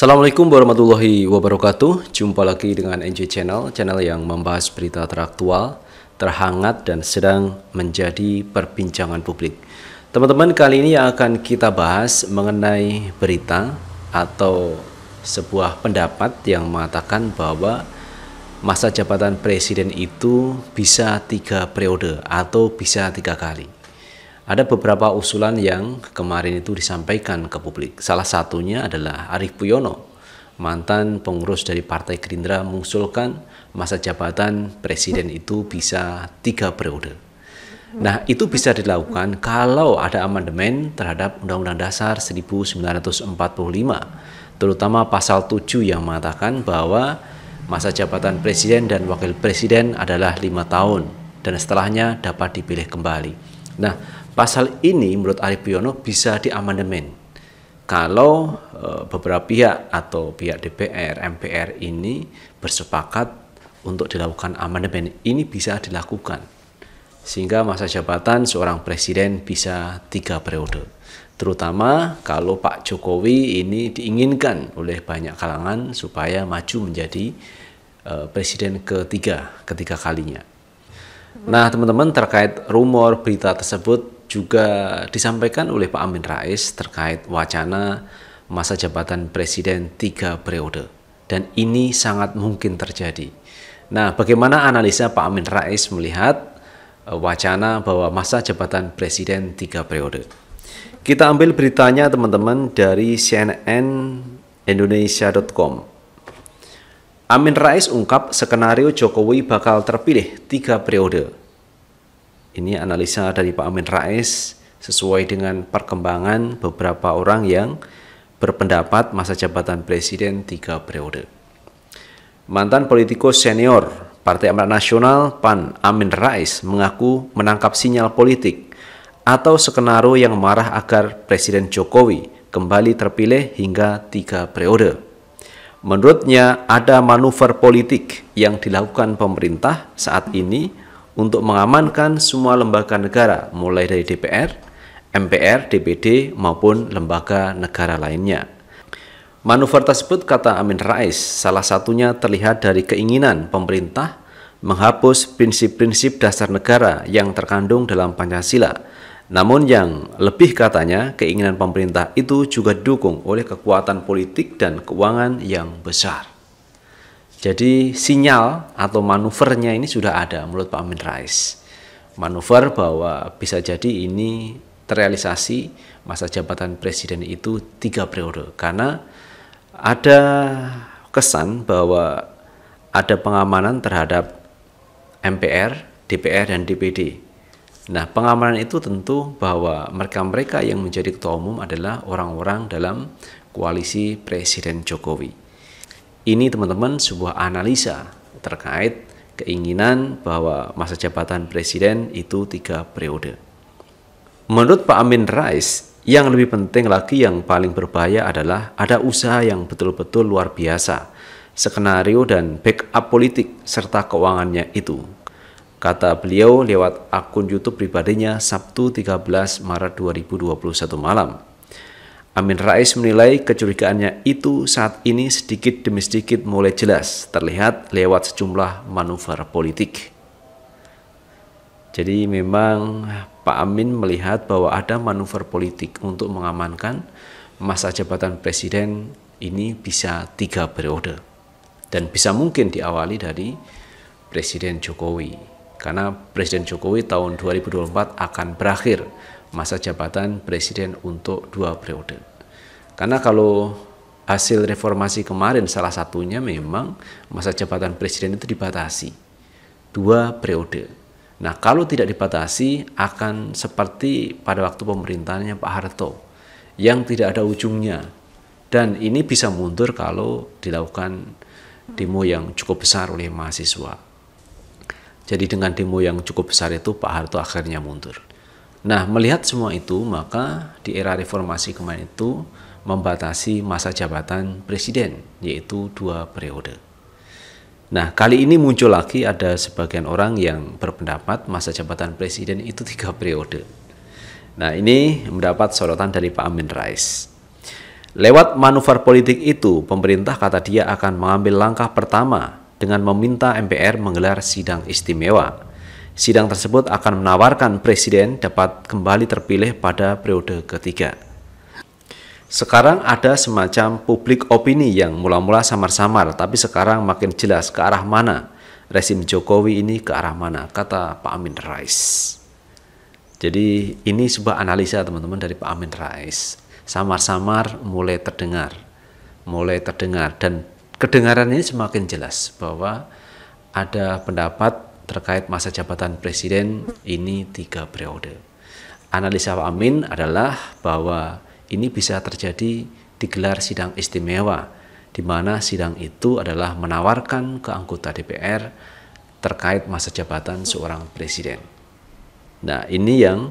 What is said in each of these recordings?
Assalamualaikum warahmatullahi wabarakatuh. Jumpa lagi dengan NJ Channel, channel yang membahas berita teraktual, terhangat dan sedang menjadi perbincangan publik. Teman-teman, kali ini yang akan kita bahas mengenai berita atau sebuah pendapat yang mengatakan bahwa masa jabatan presiden itu bisa tiga periode atau bisa tiga kali. Ada beberapa usulan yang kemarin itu disampaikan ke publik. Salah satunya adalah Arief Puyono, mantan pengurus dari Partai Gerindra mengusulkan masa jabatan presiden itu bisa tiga periode. Nah, itu bisa dilakukan kalau ada amandemen terhadap Undang-Undang Dasar 1945, terutama pasal 7 yang mengatakan bahwa masa jabatan presiden dan wakil presiden adalah lima tahun dan setelahnya dapat dipilih kembali. Nah, Pasal ini menurut Arief Piono bisa diamandemen kalau e, beberapa pihak atau pihak DPR, MPR ini bersepakat untuk dilakukan amandemen. Ini bisa dilakukan sehingga masa jabatan seorang presiden bisa tiga periode. Terutama kalau Pak Jokowi ini diinginkan oleh banyak kalangan supaya maju menjadi e, presiden ketiga, ketiga kalinya. Nah, teman-teman terkait rumor berita tersebut juga disampaikan oleh Pak Amin Rais terkait wacana masa jabatan presiden tiga periode. Dan ini sangat mungkin terjadi. Nah, bagaimana analisa Pak Amin Rais melihat e, wacana bahwa masa jabatan presiden tiga periode? Kita ambil beritanya teman-teman dari CNN Indonesia.com. Amin Rais ungkap skenario Jokowi bakal terpilih tiga periode ini analisa dari Pak Amin Rais sesuai dengan perkembangan beberapa orang yang berpendapat masa jabatan presiden tiga periode. Mantan politikus senior Partai Amanat Nasional PAN Amin Rais mengaku menangkap sinyal politik atau skenario yang marah agar Presiden Jokowi kembali terpilih hingga tiga periode. Menurutnya ada manuver politik yang dilakukan pemerintah saat ini untuk mengamankan semua lembaga negara mulai dari DPR, MPR, DPD maupun lembaga negara lainnya. Manuver tersebut kata Amin Rais salah satunya terlihat dari keinginan pemerintah menghapus prinsip-prinsip dasar negara yang terkandung dalam Pancasila. Namun yang lebih katanya keinginan pemerintah itu juga didukung oleh kekuatan politik dan keuangan yang besar. Jadi sinyal atau manuvernya ini sudah ada menurut Pak Amin Rais. Manuver bahwa bisa jadi ini terrealisasi masa jabatan presiden itu tiga periode karena ada kesan bahwa ada pengamanan terhadap MPR, DPR, dan DPD. Nah, pengamanan itu tentu bahwa mereka-mereka yang menjadi ketua umum adalah orang-orang dalam koalisi Presiden Jokowi. Ini teman-teman sebuah analisa terkait keinginan bahwa masa jabatan presiden itu tiga periode. Menurut Pak Amin Rais, yang lebih penting lagi yang paling berbahaya adalah ada usaha yang betul-betul luar biasa, skenario dan backup politik serta keuangannya itu. Kata beliau lewat akun YouTube pribadinya Sabtu 13 Maret 2021 malam. Amin Rais menilai kecurigaannya itu saat ini sedikit demi sedikit mulai jelas terlihat lewat sejumlah manuver politik. Jadi memang Pak Amin melihat bahwa ada manuver politik untuk mengamankan masa jabatan presiden ini bisa tiga periode dan bisa mungkin diawali dari Presiden Jokowi karena Presiden Jokowi tahun 2024 akan berakhir masa jabatan presiden untuk dua periode. Karena kalau hasil reformasi kemarin salah satunya memang masa jabatan presiden itu dibatasi dua periode. Nah kalau tidak dibatasi akan seperti pada waktu pemerintahnya Pak Harto yang tidak ada ujungnya dan ini bisa mundur kalau dilakukan demo yang cukup besar oleh mahasiswa. Jadi dengan demo yang cukup besar itu Pak Harto akhirnya mundur. Nah, melihat semua itu, maka di era reformasi kemarin itu membatasi masa jabatan presiden, yaitu dua periode. Nah, kali ini muncul lagi ada sebagian orang yang berpendapat masa jabatan presiden itu tiga periode. Nah, ini mendapat sorotan dari Pak Amin Rais. Lewat manuver politik itu, pemerintah kata dia akan mengambil langkah pertama dengan meminta MPR menggelar sidang istimewa Sidang tersebut akan menawarkan presiden dapat kembali terpilih pada periode ketiga. Sekarang ada semacam publik opini yang mula-mula samar-samar, tapi sekarang makin jelas ke arah mana rezim Jokowi ini ke arah mana, kata Pak Amin Rais. Jadi ini sebuah analisa teman-teman dari Pak Amin Rais. Samar-samar mulai terdengar, mulai terdengar dan kedengarannya semakin jelas bahwa ada pendapat terkait masa jabatan presiden ini tiga periode. Analisa Pak Amin adalah bahwa ini bisa terjadi digelar sidang istimewa, di mana sidang itu adalah menawarkan ke anggota DPR terkait masa jabatan seorang presiden. Nah, ini yang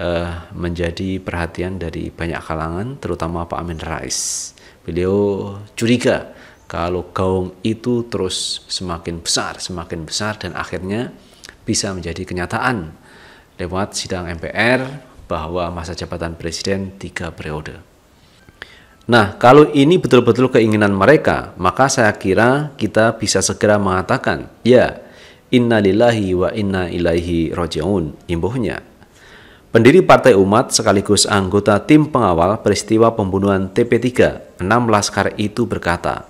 uh, menjadi perhatian dari banyak kalangan, terutama Pak Amin Rais. Beliau curiga kalau gaung itu terus semakin besar, semakin besar dan akhirnya bisa menjadi kenyataan lewat sidang MPR bahwa masa jabatan presiden tiga periode. Nah, kalau ini betul-betul keinginan mereka, maka saya kira kita bisa segera mengatakan, ya, innalillahi wa inna ilaihi rojaun. imbuhnya. Pendiri Partai Umat sekaligus anggota tim pengawal peristiwa pembunuhan TP3, 6 Laskar itu berkata,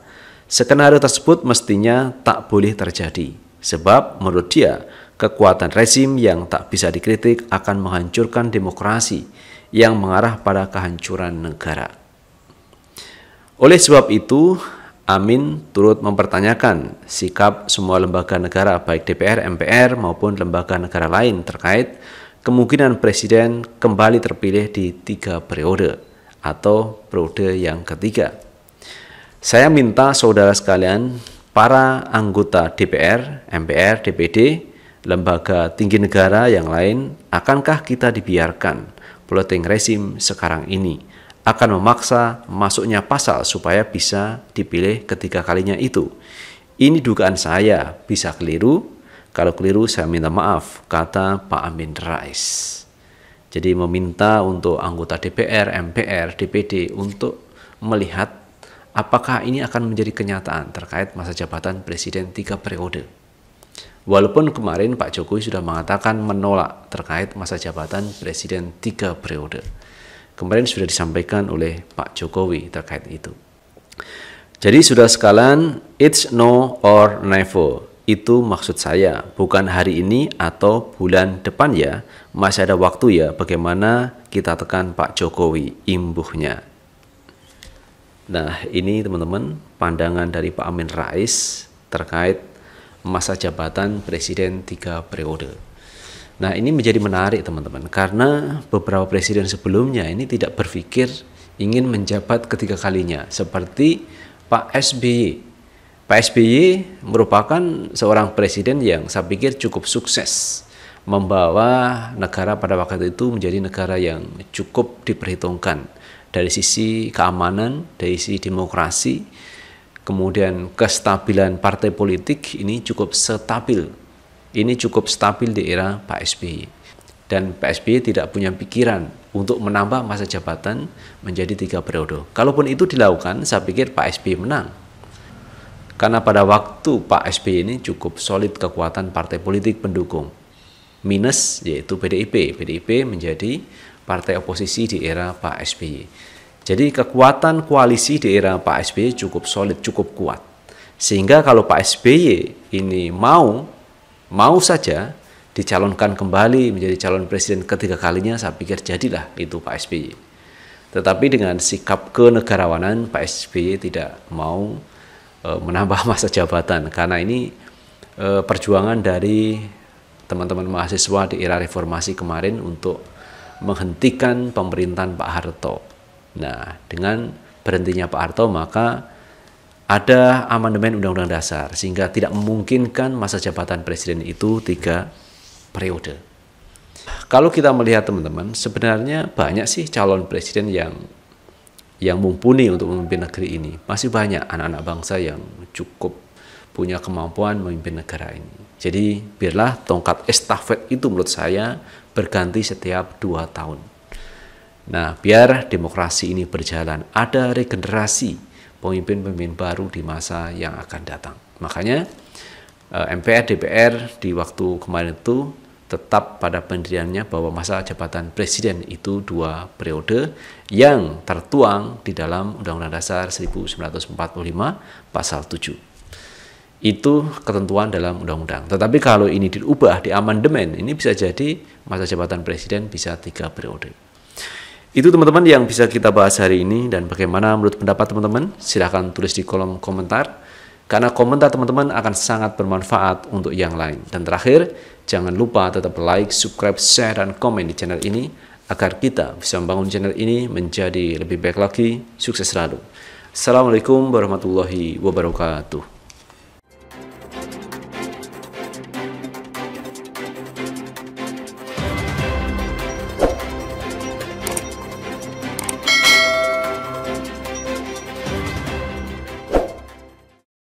Skenario tersebut mestinya tak boleh terjadi, sebab menurut dia kekuatan rezim yang tak bisa dikritik akan menghancurkan demokrasi yang mengarah pada kehancuran negara. Oleh sebab itu, Amin turut mempertanyakan sikap semua lembaga negara baik DPR, MPR maupun lembaga negara lain terkait kemungkinan presiden kembali terpilih di tiga periode atau periode yang ketiga. Saya minta saudara sekalian, para anggota DPR, MPR, DPD, lembaga tinggi negara yang lain, akankah kita dibiarkan plotting rezim sekarang ini akan memaksa masuknya pasal supaya bisa dipilih ketiga kalinya itu? Ini dugaan saya, bisa keliru. Kalau keliru saya minta maaf, kata Pak Amin Rais. Jadi meminta untuk anggota DPR, MPR, DPD untuk melihat apakah ini akan menjadi kenyataan terkait masa jabatan presiden tiga periode. Walaupun kemarin Pak Jokowi sudah mengatakan menolak terkait masa jabatan presiden tiga periode. Kemarin sudah disampaikan oleh Pak Jokowi terkait itu. Jadi sudah sekalian, it's no or never. Itu maksud saya, bukan hari ini atau bulan depan ya. Masih ada waktu ya bagaimana kita tekan Pak Jokowi imbuhnya. Nah, ini teman-teman pandangan dari Pak Amin Rais terkait masa jabatan presiden tiga periode. Nah, ini menjadi menarik teman-teman karena beberapa presiden sebelumnya ini tidak berpikir ingin menjabat ketiga kalinya seperti Pak SBY. Pak SBY merupakan seorang presiden yang saya pikir cukup sukses membawa negara pada waktu itu menjadi negara yang cukup diperhitungkan dari sisi keamanan, dari sisi demokrasi, kemudian kestabilan partai politik ini cukup stabil. Ini cukup stabil di era Pak SBY. Dan Pak SBY tidak punya pikiran untuk menambah masa jabatan menjadi tiga periode. Kalaupun itu dilakukan, saya pikir Pak SBY menang. Karena pada waktu Pak SBY ini cukup solid kekuatan partai politik pendukung. Minus yaitu PDIP. PDIP menjadi partai oposisi di era Pak SBY. Jadi kekuatan koalisi di era Pak SBY cukup solid, cukup kuat. Sehingga kalau Pak SBY ini mau mau saja dicalonkan kembali menjadi calon presiden ketiga kalinya, saya pikir jadilah itu Pak SBY. Tetapi dengan sikap kenegarawanan, Pak SBY tidak mau e, menambah masa jabatan karena ini e, perjuangan dari teman-teman mahasiswa di era reformasi kemarin untuk menghentikan pemerintahan Pak Harto. Nah, dengan berhentinya Pak Harto maka ada amandemen Undang-Undang Dasar sehingga tidak memungkinkan masa jabatan presiden itu tiga periode. Kalau kita melihat teman-teman, sebenarnya banyak sih calon presiden yang yang mumpuni untuk memimpin negeri ini. Masih banyak anak-anak bangsa yang cukup punya kemampuan memimpin negara ini. Jadi biarlah tongkat estafet itu menurut saya berganti setiap dua tahun. Nah, biar demokrasi ini berjalan, ada regenerasi pemimpin-pemimpin baru di masa yang akan datang. Makanya eh, MPR, DPR di waktu kemarin itu tetap pada pendiriannya bahwa masa jabatan presiden itu dua periode yang tertuang di dalam Undang-Undang Dasar 1945 pasal 7 itu ketentuan dalam undang-undang. Tetapi kalau ini diubah di amandemen, ini bisa jadi masa jabatan presiden bisa tiga periode. Itu teman-teman yang bisa kita bahas hari ini dan bagaimana menurut pendapat teman-teman? Silahkan tulis di kolom komentar karena komentar teman-teman akan sangat bermanfaat untuk yang lain. Dan terakhir, jangan lupa tetap like, subscribe, share, dan komen di channel ini agar kita bisa membangun channel ini menjadi lebih baik lagi, sukses selalu. Assalamualaikum warahmatullahi wabarakatuh.